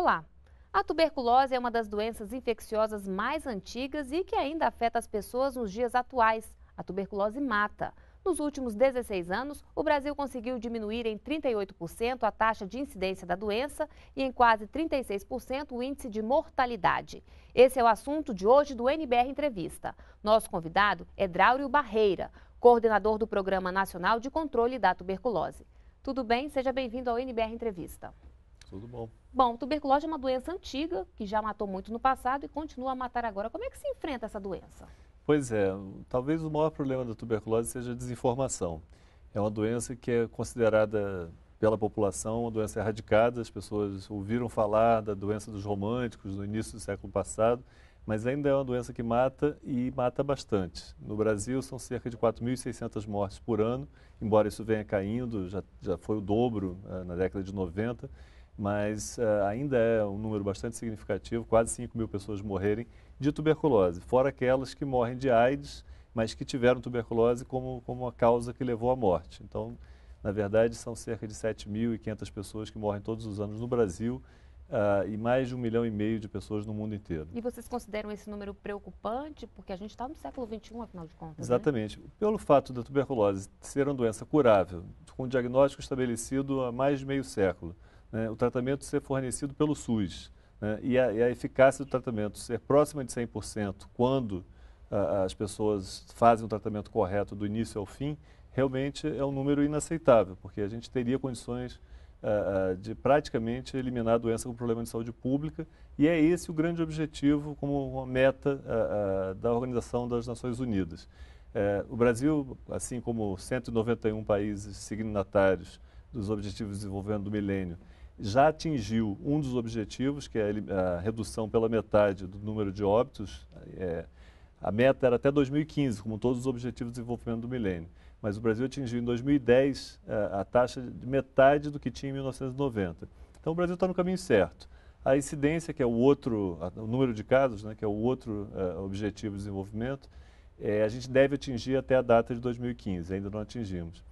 Olá! A tuberculose é uma das doenças infecciosas mais antigas e que ainda afeta as pessoas nos dias atuais. A tuberculose mata. Nos últimos 16 anos, o Brasil conseguiu diminuir em 38% a taxa de incidência da doença e em quase 36% o índice de mortalidade. Esse é o assunto de hoje do NBR Entrevista. Nosso convidado é Dráurio Barreira, coordenador do Programa Nacional de Controle da Tuberculose. Tudo bem? Seja bem-vindo ao NBR Entrevista. Tudo bom. Bom, tuberculose é uma doença antiga que já matou muito no passado e continua a matar agora. Como é que se enfrenta essa doença? Pois é, talvez o maior problema da tuberculose seja a desinformação. É uma doença que é considerada pela população uma doença erradicada. As pessoas ouviram falar da doença dos românticos no início do século passado, mas ainda é uma doença que mata e mata bastante. No Brasil, são cerca de 4.600 mortes por ano, embora isso venha caindo, já, já foi o dobro eh, na década de 90 mas uh, ainda é um número bastante significativo, quase 5 mil pessoas morrerem de tuberculose, fora aquelas que morrem de AIDS, mas que tiveram tuberculose como, como a causa que levou à morte. Então, na verdade, são cerca de 7.500 pessoas que morrem todos os anos no Brasil uh, e mais de um milhão e meio de pessoas no mundo inteiro. E vocês consideram esse número preocupante? Porque a gente está no século XXI, afinal de contas. Né? Exatamente. Né? Pelo fato da tuberculose ser uma doença curável, com um diagnóstico estabelecido há mais de meio século, né, o tratamento ser fornecido pelo SUS né, e, a, e, a, eficácia do tratamento ser próxima de 100% quando a, as pessoas fazem o tratamento correto do início ao fim, realmente é um número inaceitável, porque a gente teria condições a, de praticamente eliminar a doença como problema de saúde pública e é esse o grande objetivo como uma meta da Organização das Nações Unidas. É, o Brasil, assim como 191 países signatários dos Objetivos de Desenvolvimento do Milênio, já atingiu um dos objetivos, que é a redução pela metade do número de óbitos. É, a meta era até 2015, como todos os objetivos de desenvolvimento do milênio. Mas o Brasil atingiu em 2010 é, a taxa de metade do que tinha em 1990. Então o Brasil está no caminho certo. A incidência, que é o outro, o número de casos, né, que é o outro uh, objetivo de desenvolvimento, é, a gente deve atingir até a data de 2015, ainda não atingimos.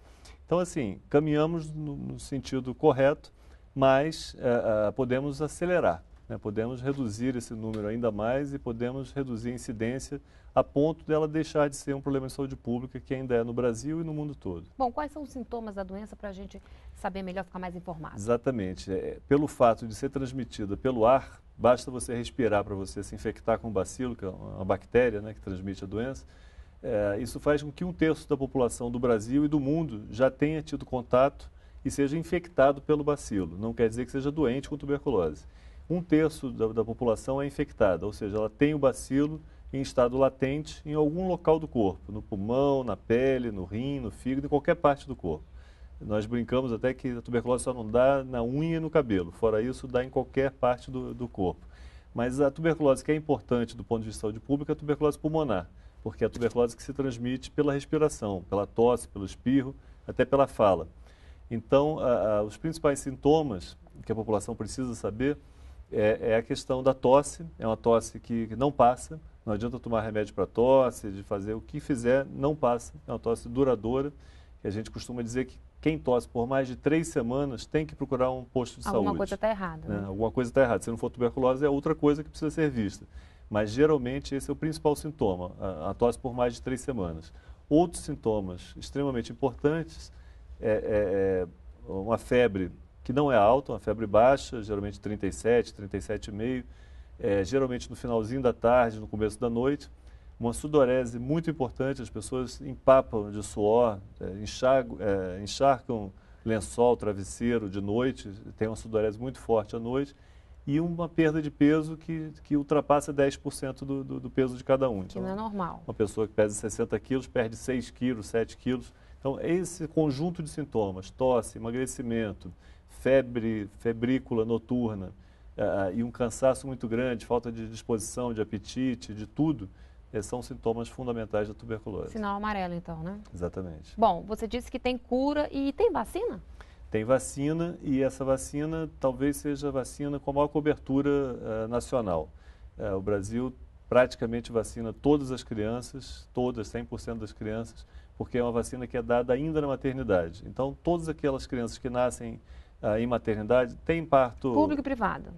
Então, assim, caminhamos no, no sentido correto, mas uh, uh, podemos acelerar, né? podemos reduzir esse número ainda mais e podemos reduzir a incidência a ponto dela deixar de ser um problema de saúde pública que ainda é no Brasil e no mundo todo. Bom, quais são os sintomas da doença para a gente saber melhor, ficar mais informado? Exatamente. É, pelo fato de ser transmitida pelo ar, basta você respirar para você se infectar com o bacilo, que é uma bactéria né, que transmite a doença. É, isso faz com que um terço da população do Brasil e do mundo já tenha tido contato e seja infectado pelo bacilo. Não quer dizer que seja doente com tuberculose. Um terço da, da população é infectada, ou seja, ela tem o bacilo em estado latente em algum local do corpo, no pulmão, na pele, no rim, no fígado, em qualquer parte do corpo. Nós brincamos até que a tuberculose só não dá na unha e no cabelo, fora isso, dá em qualquer parte do, do corpo. Mas a tuberculose que é importante do ponto de vista de saúde pública é a tuberculose pulmonar, porque é a tuberculose que se transmite pela respiração, pela tosse, pelo espirro, até pela fala. Então, a, a, os principais sintomas que a população precisa saber é, é, a questão da tosse, é uma tosse que, que não passa, não adianta tomar remédio para tosse, de fazer o que fizer, não passa, é uma tosse duradoura, que a gente costuma dizer que quem tosse por mais de três semanas tem que procurar um posto de Alguma saúde. Alguma coisa está errada. Né? Né? Alguma coisa está errada. Se não for tuberculose, é outra coisa que precisa ser vista. Mas geralmente esse é o principal sintoma, a, a tosse por mais de três semanas. Outros sintomas extremamente importantes é, é, é, uma febre que não é alta, uma febre baixa, geralmente 37, 37,5, é, geralmente no finalzinho da tarde, no começo da noite. Uma sudorese muito importante, as pessoas empapam de suor, é, é, encharcam lençol, travesseiro de noite, tem uma sudorese muito forte à noite e uma perda de peso que, que ultrapassa 10% do, do, do peso de cada um. Que então, não é então, normal. Uma pessoa que pesa 60 quilos perde 6 quilos, 7 quilos então, esse conjunto de sintomas, tosse, emagrecimento, febre, febrícula noturna uh, e um cansaço muito grande, falta de disposição, de apetite, de tudo, eh, são sintomas fundamentais da tuberculose. Sinal amarelo, então, né? Exatamente. Bom, você disse que tem cura e tem vacina? Tem vacina e essa vacina talvez seja a vacina com a maior cobertura uh, nacional. Uh, o Brasil praticamente vacina todas as crianças, todas, 100% das crianças, porque é uma vacina que é dada ainda na maternidade. Então, todas aquelas crianças que nascem ah, em maternidade têm parto. Público e privado?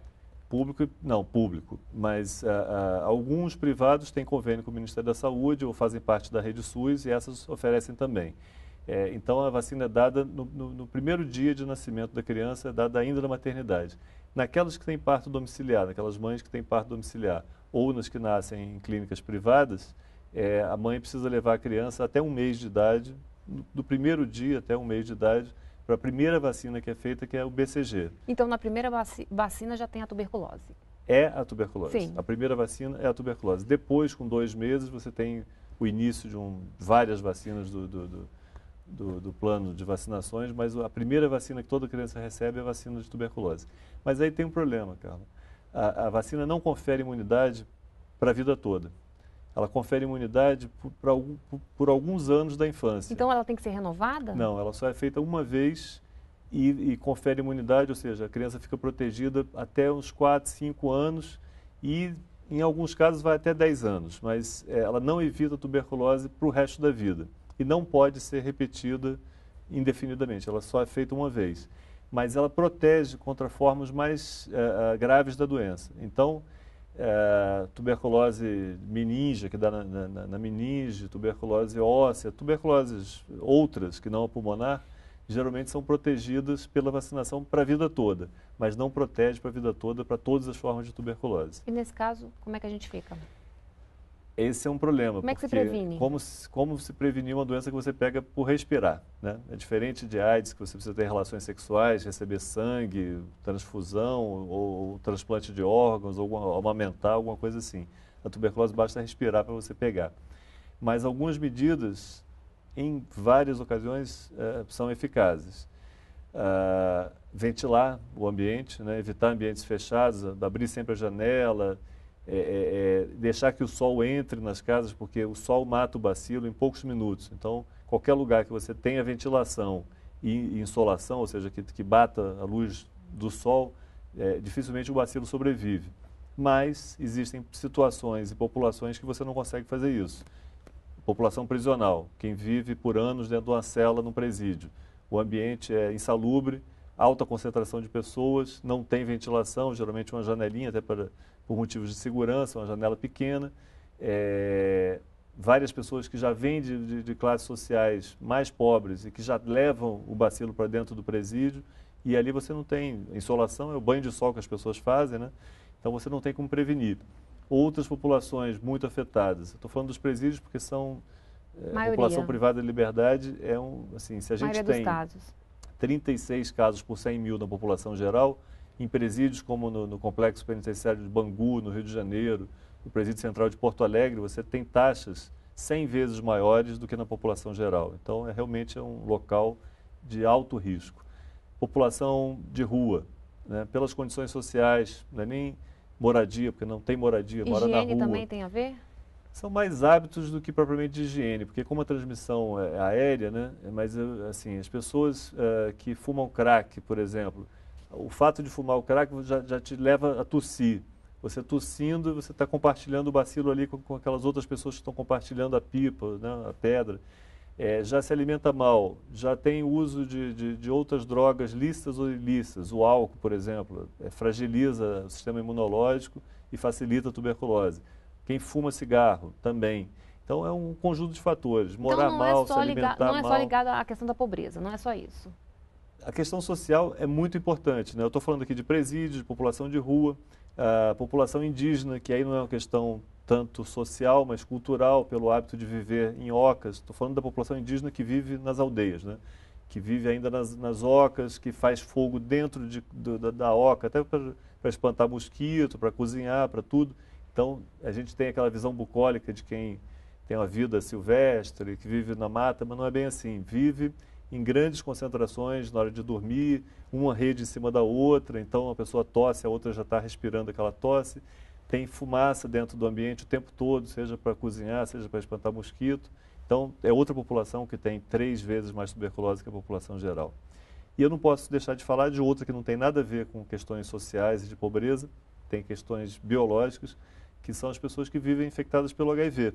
Público, não, público. Mas ah, ah, alguns privados têm convênio com o Ministério da Saúde ou fazem parte da rede SUS e essas oferecem também. É, então, a vacina é dada no, no, no, primeiro dia de nascimento da criança, é dada ainda na maternidade. Naquelas que têm parto domiciliar, naquelas mães que têm parto domiciliar, ou nas que nascem em clínicas privadas, é, a mãe precisa levar a criança até um mês de idade, do primeiro dia até um mês de idade, para a primeira vacina que é feita, que é o BCG. Então, na primeira vacina já tem a tuberculose? É a tuberculose. Sim. A primeira vacina é a tuberculose. Depois, com dois meses, você tem o início de um, várias vacinas do, do, do do, do, plano de vacinações, mas a primeira vacina que toda criança recebe é a vacina de tuberculose. Mas aí tem um problema, Carla. A, a vacina não confere imunidade para a vida toda ela confere imunidade por, por, por, alguns anos da infância. Então ela tem que ser renovada? Não, ela só é feita uma vez e, e confere imunidade, ou seja, a criança fica protegida até uns 4, 5 anos e em alguns casos vai até 10 anos, mas é, ela não evita a tuberculose para o resto da vida e não pode ser repetida indefinidamente, ela só é feita uma vez. Mas ela protege contra formas mais é, é, graves da doença. Então, é, tuberculose meninge, que dá na, na, na, meninge, tuberculose óssea, tuberculoses outras que não a pulmonar, geralmente são protegidas pela vacinação para a vida toda, mas não protege para a vida toda para todas as formas de tuberculose. E nesse caso, como é que a gente fica? Esse é um problema. Como é que se previne? Como, como se prevenir uma doença que você pega por respirar, né? É diferente de AIDS, que você precisa ter relações sexuais, receber sangue, transfusão ou, ou transplante de órgãos, ou amamentar, alguma coisa assim. A tuberculose basta respirar para você pegar. Mas algumas medidas, em várias ocasiões, é, são eficazes. Ah, ventilar o ambiente, né? evitar ambientes fechados, abrir sempre a janela, é, é, é, deixar que o sol entre nas casas, porque o sol mata o bacilo em poucos minutos. Então, qualquer lugar que você tenha ventilação e insolação, ou seja, que, que bata a luz do sol, é, dificilmente o bacilo sobrevive. Mas existem situações e populações que você não consegue fazer isso. População prisional, quem vive por anos dentro de uma cela num presídio. O ambiente é insalubre, alta concentração de pessoas, não tem ventilação, geralmente uma janelinha, até para, por motivos de segurança, uma janela pequena. É, várias pessoas que já vêm de, de, de, classes sociais mais pobres e que já levam o bacilo para dentro do presídio, e ali você não tem insolação, é o banho de sol que as pessoas fazem, né? então você não tem como prevenir. Outras populações muito afetadas, estou falando dos presídios porque são. É, população privada de liberdade é um. Assim, se a gente tem 36 casos por 100 mil na população geral, em presídios como no, no Complexo Penitenciário de Bangu, no Rio de Janeiro, no Presídio Central de Porto Alegre, você tem taxas 100 vezes maiores do que na população geral. Então, é realmente é um local de alto risco. População de rua, né, pelas condições sociais, não é nem moradia, porque não tem moradia, Higiene mora na rua. também tem a ver? são mais hábitos do que propriamente de higiene, porque como a transmissão é, é aérea, né, é Mas eh, assim, as pessoas uh, que fumam crack, por exemplo, o fato de fumar o crack já, já te leva a tossir. Você tossindo, você está compartilhando o bacilo ali com, com, aquelas outras pessoas que estão compartilhando a pipa, né, a pedra. É, já se alimenta mal, já tem uso de, de, de outras drogas lícitas ou ilícitas. O álcool, por exemplo, é, fragiliza o sistema imunológico e facilita a tuberculose. Quem fuma cigarro também. Então é um conjunto de fatores. Então, Morar então, mal, é se alimentar mal. Não é só ligado à questão da pobreza, não é só isso. A questão social é muito importante. Né? Eu estou falando aqui de presídios, de população de rua, a população indígena, que aí não é uma questão tanto social, mas cultural, pelo hábito de viver em ocas. Estou falando da população indígena que vive nas aldeias, né? que vive ainda nas, nas ocas, que faz fogo dentro de, do, da, da oca, até para espantar mosquito, para cozinhar, para tudo. Então, a gente tem aquela visão bucólica de quem tem uma vida silvestre, que vive na mata, mas não é bem assim. Vive em grandes concentrações na hora de dormir, uma rede em cima da outra, então a pessoa tosse, a outra já está respirando aquela tosse. Tem fumaça dentro do ambiente o tempo todo, seja para cozinhar, seja para espantar mosquito. Então, é outra população que tem três vezes mais tuberculose que a população geral. E eu não posso deixar de falar de outra que não tem nada a ver com questões sociais e de pobreza, tem questões biológicas, que são as pessoas que vivem infectadas pelo HIV.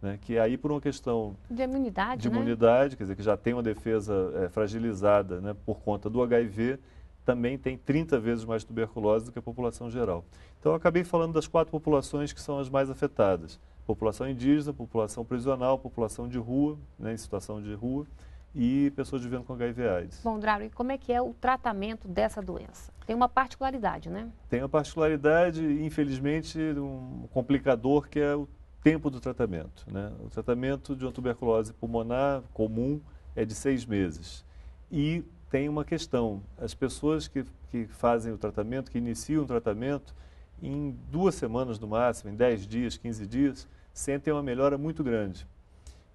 Né, que aí por uma questão de imunidade, de né? imunidade né? quer dizer, que já tem uma defesa é, fragilizada né, por conta do HIV, também tem 30 vezes mais tuberculose do que a população geral. Então, eu acabei falando das quatro populações que são as mais afetadas. População indígena, população prisional, população de rua, né, em situação de rua, e pessoas vivendo com HIV AIDS. Bom, Drago, e como é que é o tratamento dessa doença? Tem uma particularidade, né? Tem uma particularidade, infelizmente, um complicador que é o tempo do tratamento. Né? O tratamento de uma tuberculose pulmonar comum é de seis meses. E tem uma questão, as pessoas que, que fazem o tratamento, que iniciam o tratamento, em duas semanas no máximo, em dez dias, quinze dias, sentem uma melhora muito grande.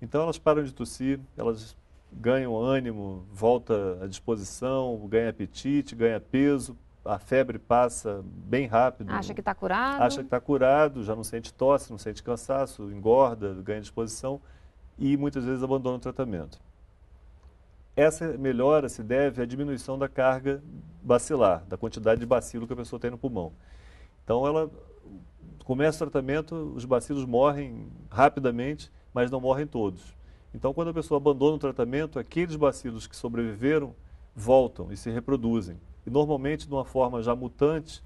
Então elas param de tossir, elas ganha o ânimo, volta à disposição, ganha apetite, ganha peso, a febre passa bem rápido. Acha que está curado? Acha que está curado, já não sente tosse, não sente cansaço, engorda, ganha disposição e muitas vezes abandona o tratamento. Essa melhora se deve à diminuição da carga bacilar, da quantidade de bacilo que a pessoa tem no pulmão. Então, ela começa o tratamento, os bacilos morrem rapidamente, mas não morrem todos. Então, quando a pessoa abandona o tratamento, aqueles bacilos que sobreviveram voltam e se reproduzem. E normalmente de uma forma já mutante,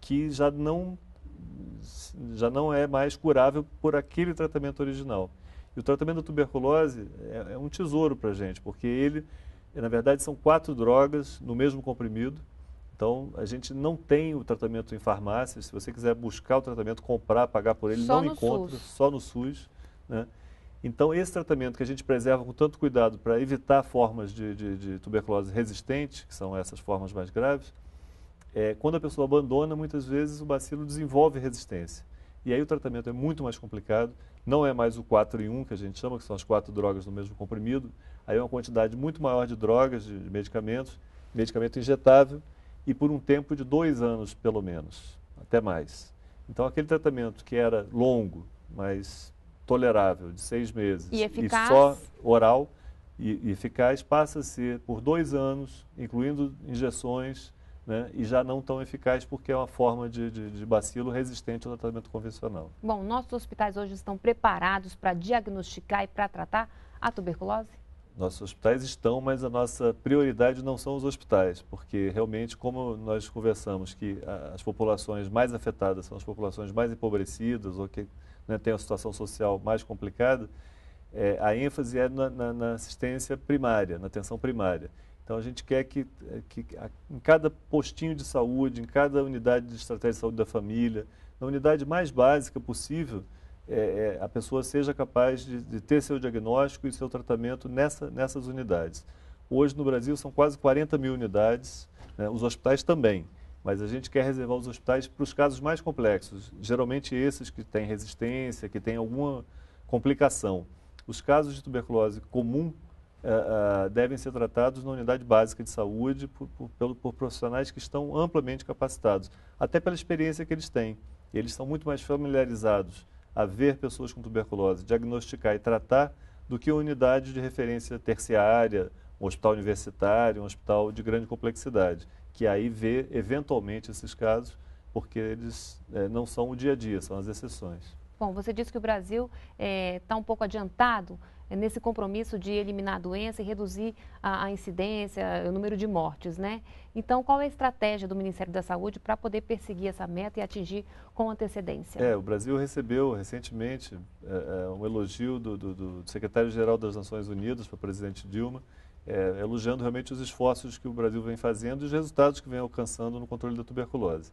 que já não, já não é mais curável por aquele tratamento original. E o tratamento da tuberculose é, é um tesouro para a gente, porque ele, na verdade, são quatro drogas no mesmo comprimido. Então, a gente não tem o tratamento em farmácias. Se você quiser buscar o tratamento, comprar, pagar por ele, só não encontra, SUS. só no SUS. Né? Então, esse tratamento que a gente preserva com tanto cuidado para evitar formas de, de, de, tuberculose resistente, que são essas formas mais graves, é, quando a pessoa abandona, muitas vezes o bacilo desenvolve resistência. E aí o tratamento é muito mais complicado, não é mais o 4 em 1 que a gente chama, que são as quatro drogas no mesmo comprimido, aí é uma quantidade muito maior de drogas, de medicamentos, medicamento injetável, e por um tempo de dois anos, pelo menos, até mais. Então, aquele tratamento que era longo, mas tolerável de seis meses e, eficaz? e só oral e, e eficaz passa a ser por dois anos, incluindo injeções, né, e já não tão eficaz porque é uma forma de, de, de, bacilo resistente ao tratamento convencional. Bom, nossos hospitais hoje estão preparados para diagnosticar e para tratar a tuberculose? Nossos hospitais estão, mas a nossa prioridade não são os hospitais, porque realmente, como nós conversamos, que as populações mais afetadas são as populações mais empobrecidas ou que né, tem uma situação social mais complicada, é, a ênfase é na, na, na, assistência primária, na atenção primária. Então, a gente quer que, é, que a, em cada postinho de saúde, em cada unidade de estratégia de saúde da família, na unidade mais básica possível, é, é a pessoa seja capaz de, de, ter seu diagnóstico e seu tratamento nessa, nessas unidades. Hoje, no Brasil, são quase 40 mil unidades, né, os hospitais também mas a gente quer reservar os hospitais para os casos mais complexos, geralmente esses que têm resistência, que têm alguma complicação. Os casos de tuberculose comum uh, uh, devem ser tratados na unidade básica de saúde por, por, por, profissionais que estão amplamente capacitados, até pela experiência que eles têm. Eles são muito mais familiarizados a ver pessoas com tuberculose, diagnosticar e tratar, do que a unidade de referência terciária, um hospital universitário, um hospital de grande complexidade que aí vê eventualmente esses casos, porque eles é, não são o dia a dia, são as exceções. Bom, você disse que o Brasil está é, tá um pouco adiantado é, nesse compromisso de eliminar a doença e reduzir a, a, incidência, o número de mortes, né? Então, qual é a estratégia do Ministério da Saúde para poder perseguir essa meta e atingir com antecedência? É, o Brasil recebeu recentemente é, é um elogio do, do, do secretário-geral das Nações Unidas para o presidente Dilma, é, elogiando realmente os esforços que o Brasil vem fazendo e os resultados que vem alcançando no controle da tuberculose.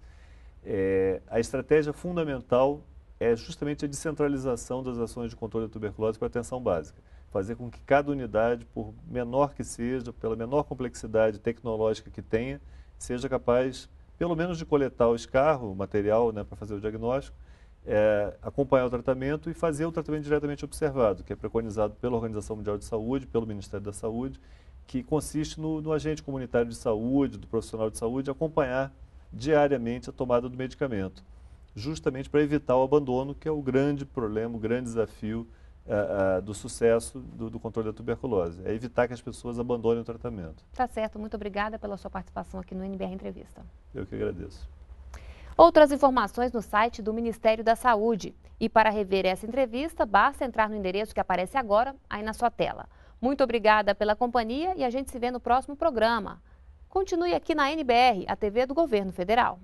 É, a estratégia fundamental é justamente a descentralização das ações de controle da tuberculose para a atenção básica. Fazer com que cada unidade, por menor que seja, pela menor complexidade tecnológica que tenha, seja capaz, pelo menos, de coletar o escarro, o material né, para fazer o diagnóstico, é, acompanhar o tratamento e fazer o tratamento diretamente observado, que é preconizado pela Organização Mundial de Saúde, pelo Ministério da Saúde que consiste no, no agente comunitário de saúde, do profissional de saúde, acompanhar diariamente a tomada do medicamento, justamente para evitar o abandono, que é o grande problema, o grande desafio uh, uh, do sucesso do, do, controle da tuberculose. É evitar que as pessoas abandonem o tratamento. Tá certo. Muito obrigada pela sua participação aqui no NBR Entrevista. Eu que agradeço. Outras informações no site do Ministério da Saúde. E para rever essa entrevista, basta entrar no endereço que aparece agora aí na sua tela muito obrigada pela companhia e a gente se vê no próximo programa. Continue aqui na NBR, a TV do Governo Federal.